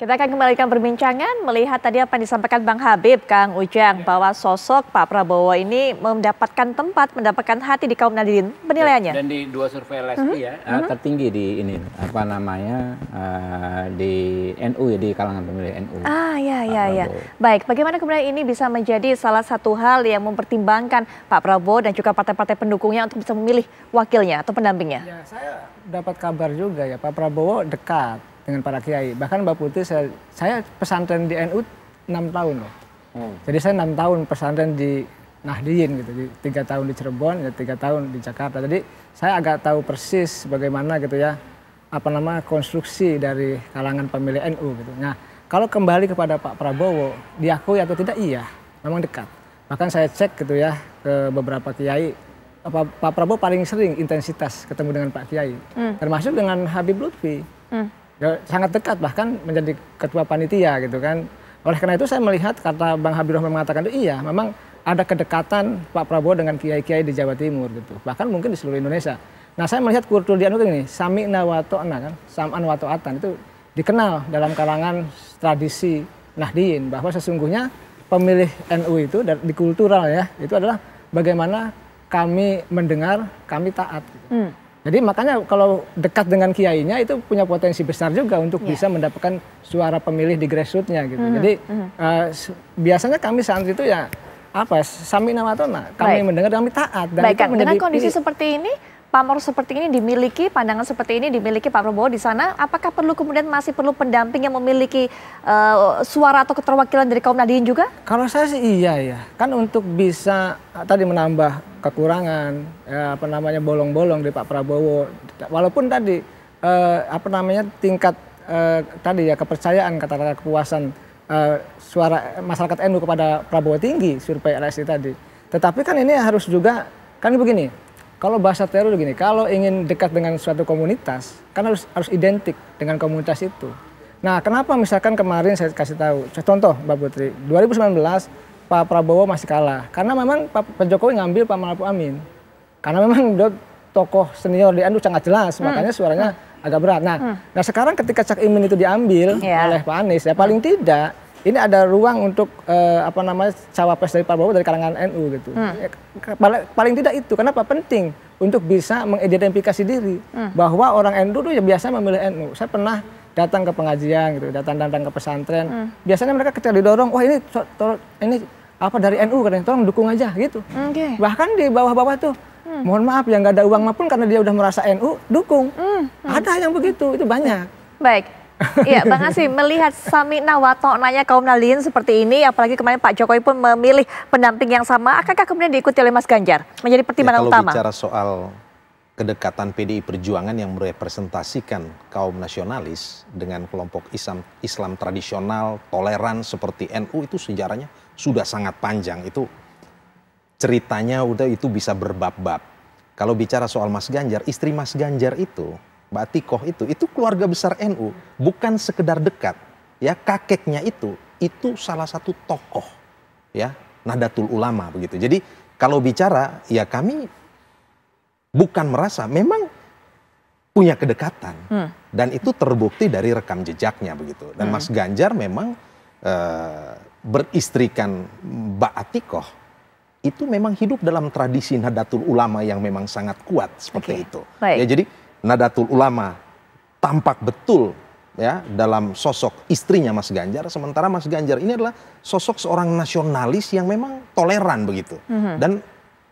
Kita akan kembalikan perbincangan melihat tadi apa yang disampaikan Bang Habib, Kang Ujang, ya. bahwa sosok Pak Prabowo ini mendapatkan tempat, mendapatkan hati di kaum Nadirin. Ya, Penilaiannya? Dan di dua survei LSI mm -hmm. ya, mm -hmm. tertinggi di ini apa namanya eh, di NU ya di kalangan pemilih NU. Ah ya ya ya. Baik, bagaimana kemudian ini bisa menjadi salah satu hal yang mempertimbangkan Pak Prabowo dan juga partai-partai pendukungnya untuk bisa memilih wakilnya atau pendampingnya? Ya, saya dapat kabar juga ya Pak Prabowo dekat dengan para kiai. Bahkan Mbak Putih saya, saya pesantren di NU 6 tahun loh. Hmm. Jadi saya 6 tahun pesantren di Nahdiyin gitu, tiga tahun di Cirebon, ya tiga tahun di Jakarta. Jadi saya agak tahu persis bagaimana gitu ya apa nama konstruksi dari kalangan pemilih NU gitu. Nah kalau kembali kepada Pak Prabowo, diakui atau tidak iya, memang dekat. Bahkan saya cek gitu ya ke beberapa kiai Pak, Pak Prabowo paling sering intensitas ketemu dengan Pak Kiai, hmm. termasuk dengan Habib Lutfi. Hmm ya, sangat dekat bahkan menjadi ketua panitia gitu kan. Oleh karena itu saya melihat kata Bang habibur Rahman mengatakan itu iya memang ada kedekatan Pak Prabowo dengan kiai-kiai di Jawa Timur gitu. Bahkan mungkin di seluruh Indonesia. Nah saya melihat kultur di nih ini, sami nawato ana kan, sam'an Anwato atan itu dikenal dalam kalangan tradisi Nahdiyin bahwa sesungguhnya pemilih NU itu di kultural ya itu adalah bagaimana kami mendengar, kami taat. Gitu. Hmm. Jadi makanya kalau dekat dengan kiainya itu punya potensi besar juga untuk yeah. bisa mendapatkan suara pemilih di grassrootsnya gitu. Mm -hmm. Jadi mm -hmm. uh, biasanya kami saat itu ya apa ya, sami nama tona kami Baik. mendengar kami taat dan Baik, itu menjadi, dengan kondisi seperti ini pamor seperti ini dimiliki, pandangan seperti ini dimiliki Pak Prabowo di sana, apakah perlu kemudian masih perlu pendamping yang memiliki uh, suara atau keterwakilan dari kaum Nadiin juga? Kalau saya sih iya ya, kan untuk bisa eh, tadi menambah kekurangan, ya, apa namanya bolong-bolong dari Pak Prabowo, walaupun tadi eh, apa namanya tingkat uh, tadi ya kepercayaan kata-kata kepuasan eh, suara masyarakat NU kepada Prabowo tinggi survei LSI tadi, tetapi kan ini harus juga kan begini kalau bahasa teror begini, kalau ingin dekat dengan suatu komunitas, kan harus harus identik dengan komunitas itu. Nah, kenapa misalkan kemarin saya kasih tahu, contoh Mbak Putri, 2019 Pak Prabowo masih kalah. Karena memang Pak, Pak Jokowi ngambil Pak Malapu Amin. Karena memang dia tokoh senior di Anu sangat jelas, hmm. makanya suaranya hmm. agak berat. Nah, hmm. nah sekarang ketika Cak Imin itu diambil yeah. oleh Pak Anies, ya paling hmm. tidak ini ada ruang untuk uh, apa namanya cawapres dari Prabowo dari kalangan NU gitu. Hmm. Ya, paling tidak itu, kenapa penting untuk bisa mengidentifikasi diri hmm. bahwa orang NU itu ya biasa memilih NU. Saya pernah datang ke pengajian gitu, datang datang ke pesantren. Hmm. Biasanya mereka ketika didorong, wah ini to, to, ini apa dari NU katanya, tolong dukung aja gitu. Okay. Bahkan di bawah-bawah tuh Hmm. Mohon maaf yang nggak ada uang maupun karena dia udah merasa NU dukung. Hmm. Hmm. Ada yang begitu, itu banyak. Baik, Iya, Bang Asim, melihat Nawato nanya kaum Nalin seperti ini, apalagi kemarin Pak Jokowi pun memilih pendamping yang sama, akankah kemudian diikuti oleh Mas Ganjar? Menjadi pertimbangan ya, kalau utama? Kalau bicara soal kedekatan PDI Perjuangan yang merepresentasikan kaum nasionalis dengan kelompok Islam, Islam tradisional, toleran seperti NU itu sejarahnya sudah sangat panjang. Itu ceritanya udah itu bisa berbab-bab. Kalau bicara soal Mas Ganjar, istri Mas Ganjar itu Batikoh itu, itu keluarga besar NU, bukan sekedar dekat. Ya, kakeknya itu, itu salah satu tokoh ya, Nahdlatul Ulama begitu. Jadi kalau bicara, ya kami bukan merasa, memang punya kedekatan hmm. dan itu terbukti dari rekam jejaknya begitu. Dan hmm. Mas Ganjar memang e, beristrikan Mbak Atikoh itu memang hidup dalam tradisi Nahdlatul Ulama yang memang sangat kuat seperti okay. itu. Baik. Ya jadi Nadatul Ulama tampak betul ya dalam sosok istrinya Mas Ganjar sementara Mas Ganjar ini adalah sosok seorang nasionalis yang memang toleran begitu mm-hmm. dan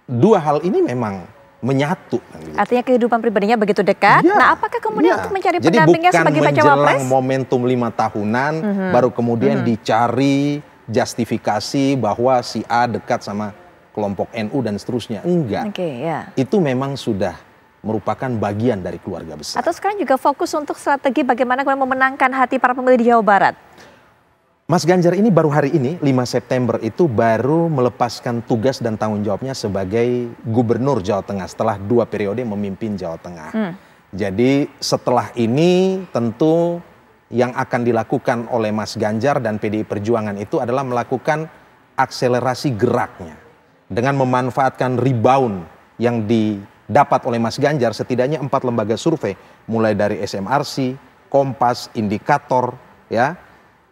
dua hal ini memang menyatu artinya kehidupan pribadinya begitu dekat ya, nah apakah kemudian ya. untuk mencari Jadi pendampingnya sebagai baca momentum lima tahunan mm-hmm. baru kemudian mm-hmm. dicari justifikasi bahwa si A dekat sama kelompok NU dan seterusnya enggak okay, iya. yeah. itu memang sudah merupakan bagian dari keluarga besar. Atau sekarang juga fokus untuk strategi bagaimana kemudian memenangkan hati para pemilih di Jawa Barat. Mas Ganjar ini baru hari ini 5 September itu baru melepaskan tugas dan tanggung jawabnya sebagai gubernur Jawa Tengah setelah dua periode memimpin Jawa Tengah. Hmm. Jadi setelah ini tentu yang akan dilakukan oleh Mas Ganjar dan PDI Perjuangan itu adalah melakukan akselerasi geraknya dengan memanfaatkan rebound yang di dapat oleh Mas Ganjar setidaknya empat lembaga survei mulai dari SMRC, Kompas, Indikator, ya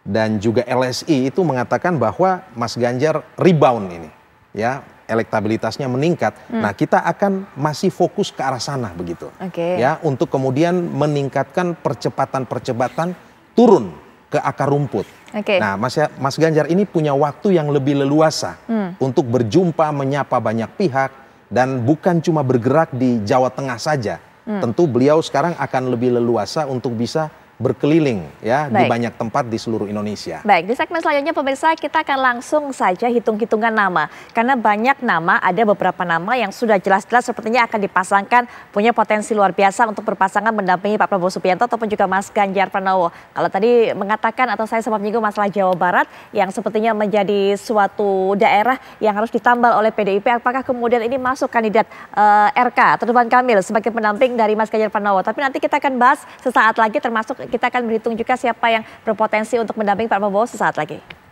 dan juga LSI itu mengatakan bahwa Mas Ganjar rebound ini, ya elektabilitasnya meningkat. Hmm. Nah kita akan masih fokus ke arah sana begitu, okay. ya untuk kemudian meningkatkan percepatan-percepatan turun ke akar rumput. Okay. Nah, Mas, ya, Mas Ganjar ini punya waktu yang lebih leluasa hmm. untuk berjumpa, menyapa banyak pihak, dan bukan cuma bergerak di Jawa Tengah saja. Hmm. Tentu beliau sekarang akan lebih leluasa untuk bisa berkeliling ya Baik. di banyak tempat di seluruh Indonesia. Baik, di segmen selanjutnya pemirsa kita akan langsung saja hitung-hitungan nama karena banyak nama ada beberapa nama yang sudah jelas-jelas sepertinya akan dipasangkan punya potensi luar biasa untuk berpasangan mendampingi Pak Prabowo Subianto ataupun juga Mas Ganjar Pranowo. Kalau tadi mengatakan atau saya sempat menyinggung masalah Jawa Barat yang sepertinya menjadi suatu daerah yang harus ditambal oleh PDIP apakah kemudian ini masuk kandidat uh, eh, RK atau Kamil sebagai pendamping dari Mas Ganjar Pranowo. Tapi nanti kita akan bahas sesaat lagi termasuk kita akan berhitung juga siapa yang berpotensi untuk mendampingi Pak Prabowo sesaat lagi.